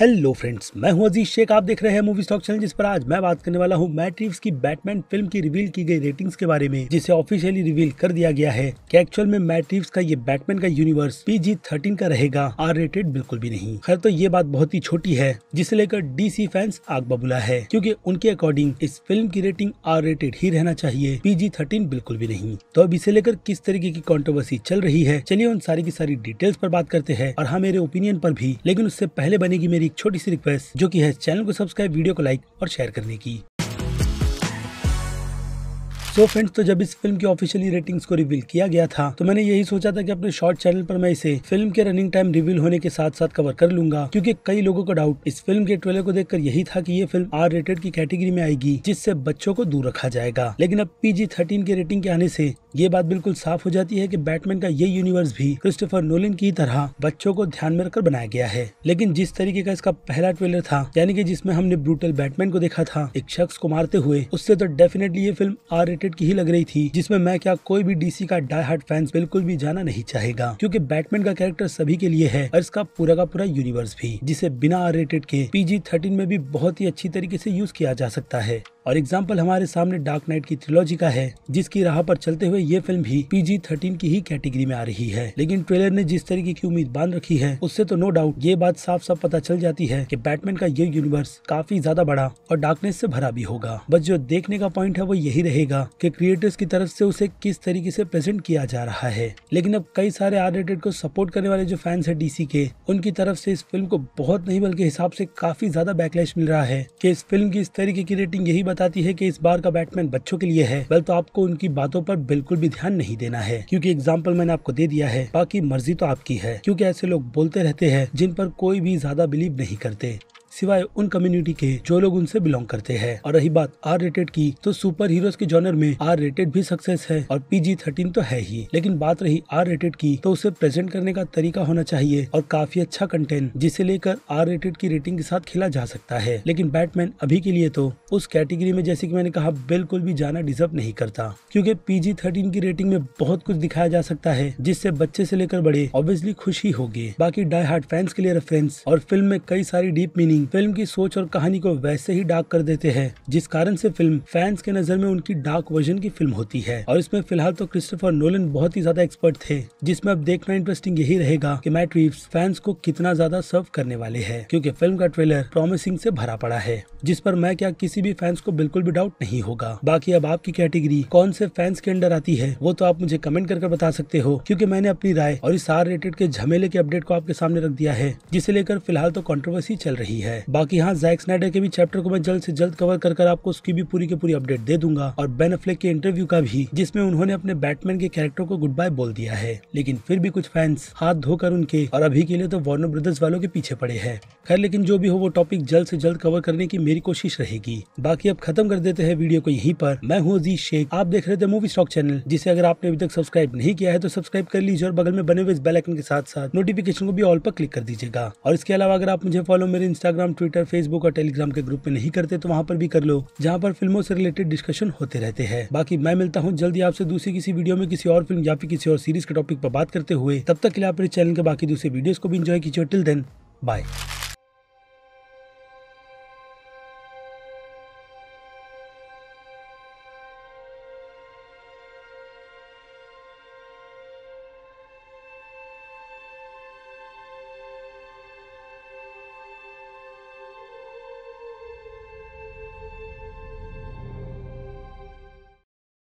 hello friends मैं हूं अजीज शेख आप देख रहे हैं मूवी स्टॉक चैनल जिस पर आज मैं बात करने वाला हूं मैट रिव्स की बैटमैन फिल्म की रिवील की गई रेटिंग्स के बारे में जिसे ऑफिशियली रिवील कर दिया गया है कि एक्चुअल में मैट रिव्स का ये बैटमैन का यूनिवर्स पीजी थर्टीन का रहेगा आर रेटेड बिल्कुल भी नहीं खैर तो ये बात बहुत ही छोटी है जिसे लेकर सी फैंस आग बबुला है क्यूँकी उनके अकॉर्डिंग इस फिल्म की रेटिंग आर रेटेड ही रहना चाहिए पीजी थर्टीन बिल्कुल भी नहीं तो अब इसे लेकर किस तरीके की कॉन्ट्रोवर्सी चल रही है चलिए उन सारी की सारी डिटेल्स पर बात करते हैं और हाँ मेरे ओपिनियन पर भी लेकिन उससे पहले बनेगी मेरी मेरी एक छोटी सी रिक्वेस्ट जो कि है चैनल को सब्सक्राइब वीडियो को लाइक और शेयर करने की तो so फ्रेंड्स तो जब इस फिल्म की ऑफिशियली रेटिंग्स को रिवील किया गया था तो मैंने यही सोचा था कि अपने शॉर्ट चैनल पर मैं इसे फिल्म के रनिंग टाइम रिवील होने के साथ साथ कवर कर लूंगा क्योंकि कई लोगों का डाउट इस फिल्म के ट्रेलर को देखकर यही था कि ये फिल्म आर रेटेड की कैटेगरी में आएगी जिससे बच्चों को दूर रखा जाएगा लेकिन अब पीजी थर्टीन के रेटिंग के आने ऐसी ये बात बिल्कुल साफ हो जाती है कि बैटमैन का ये यूनिवर्स भी क्रिस्टोफर नोलिन की तरह बच्चों को ध्यान में रखकर बनाया गया है लेकिन जिस तरीके का इसका पहला ट्रेलर था यानी कि जिसमें हमने ब्रूटल बैटमैन को देखा था एक शख्स को मारते हुए उससे तो डेफिनेटली ये फिल्म आर रेटेड की ही लग रही थी जिसमें मैं क्या कोई भी डीसी का डाई हार्ट फैंस बिल्कुल भी जाना नहीं चाहेगा क्योंकि बैटमैन का कैरेक्टर सभी के लिए है और इसका पूरा का पूरा यूनिवर्स भी जिसे बिना आर रेटेड के पीजी थर्टीन में भी बहुत ही अच्छी तरीके से यूज किया जा सकता है और एग्जाम्पल हमारे सामने डार्क नाइट की ट्रिलॉजी का है जिसकी राह पर चलते हुए ये फिल्म भी पीजी थर्टीन की ही कैटेगरी में आ रही है लेकिन ट्रेलर ने जिस तरीके की उम्मीद बांध रखी है उससे तो नो डाउट ये बात साफ साफ पता चल जाती है की बैटमैन का ये यूनिवर्स काफी ज्यादा बड़ा और डार्कनेस से भरा भी होगा बस जो देखने का पॉइंट है वो यही रहेगा की क्रिएटर्स की तरफ से उसे किस तरीके से प्रेजेंट किया जा रहा है लेकिन अब कई सारे आर रेटेड को सपोर्ट करने वाले जो फैंस है डीसी के उनकी तरफ से इस फिल्म को बहुत नहीं बल्कि हिसाब से काफी ज्यादा बैकलैश मिल रहा है कि इस फिल्म की इस तरीके की रेटिंग यही बताती है कि इस बार का बैटमैन बच्चों के लिए है बल तो आपको उनकी बातों पर बिल्कुल भी ध्यान नहीं देना है क्योंकि एग्जाम्पल मैंने आपको दे दिया है बाकी मर्जी तो आपकी है क्योंकि ऐसे लोग बोलते रहते हैं जिन पर कोई भी ज्यादा बिलीव नहीं करते सिवाय उन कम्युनिटी के जो लोग उनसे बिलोंग करते हैं और रही बात आर रेटेड की तो सुपर हीरोज के जॉनर में आर रेटेड भी सक्सेस है और पीजी थर्टीन तो है ही लेकिन बात रही आर रेटेड की तो उसे प्रेजेंट करने का तरीका होना चाहिए और काफी अच्छा कंटेंट जिसे लेकर आर रेटेड की रेटिंग के साथ खेला जा सकता है लेकिन बैटमैन अभी के लिए तो उस कैटेगरी में जैसे की मैंने कहा बिल्कुल भी जाना डिजर्व नहीं करता क्यूँकी पीजी थर्टीन की रेटिंग में बहुत कुछ दिखाया जा सकता है जिससे बच्चे से लेकर बड़े ऑब्वियसली खुशी होगी बाकी डाई हार्ट फैंस के लिए रेफरेंस और फिल्म में कई सारी डीप मीनिंग फिल्म की सोच और कहानी को वैसे ही डार्क कर देते हैं जिस कारण से फिल्म फैंस के नजर में उनकी डार्क वर्जन की फिल्म होती है और इसमें फिलहाल तो क्रिस्टोफर नोलन बहुत ही ज्यादा एक्सपर्ट थे जिसमें अब देखना इंटरेस्टिंग यही रहेगा की मैट रीव फैंस को कितना ज्यादा सर्व करने वाले है क्यूँकी फिल्म का ट्रेलर प्रोमिसिंग से भरा पड़ा है जिस पर मैं क्या किसी भी फैंस को बिल्कुल भी डाउट नहीं होगा बाकी अब आपकी कैटेगरी कौन से फैंस के अंडर आती है वो तो आप मुझे कमेंट करके बता सकते हो क्योंकि मैंने अपनी राय और इस आर रेटेड के झमेले के अपडेट को आपके सामने रख दिया है जिसे लेकर फिलहाल तो कॉन्ट्रोवर्सी चल रही है है बाकी हाँ जैक स्नाइडर के भी चैप्टर को मैं जल्द से जल्द कवर कर, कर आपको उसकी भी पूरी की पूरी अपडेट दे दूंगा और बेन अफ्लेक के इंटरव्यू का भी जिसमें उन्होंने अपने बैटमैन के कैरेक्टर को गुड बाय बोल दिया है लेकिन फिर भी कुछ फैंस हाथ धोकर उनके और अभी के लिए तो वार्नर ब्रदर्स वालों के पीछे पड़े हैं खैर लेकिन जो भी हो वो टॉपिक जल्द से जल्द कवर करने की मेरी कोशिश रहेगी बाकी अब खत्म कर देते हैं वीडियो को यहीं पर मैं हूँ अजीज शेख आप देख रहे थे मूवी स्टॉक चैनल जिसे अगर आपने अभी तक सब्सक्राइब नहीं किया है तो सब्सक्राइब कर लीजिए और बगल में बने हुए इस बेलाइकन के साथ साथ नोटिफिकेशन को भी ऑल पर क्लिक कर दीजिएगा और इसके अलावा अगर आप मुझे फॉलो मेरे इंस्टाग्राम ट्विटर फेसबुक और टेलीग्राम के ग्रुप में नहीं करते तो वहाँ पर भी कर लो जहाँ पर फिल्मों से रिलेटेड डिस्कशन होते रहते हैं बाकी मैं मिलता हूँ जल्दी आपसे दूसरी किसी वीडियो में किसी और फिल्म या फिर किसी और सीरीज के टॉपिक पर बात करते हुए तब तक के लिए आप मेरे चैनल के बाकी दूसरे वीडियोस को भी इंजॉय कीजिए टिल देन बाय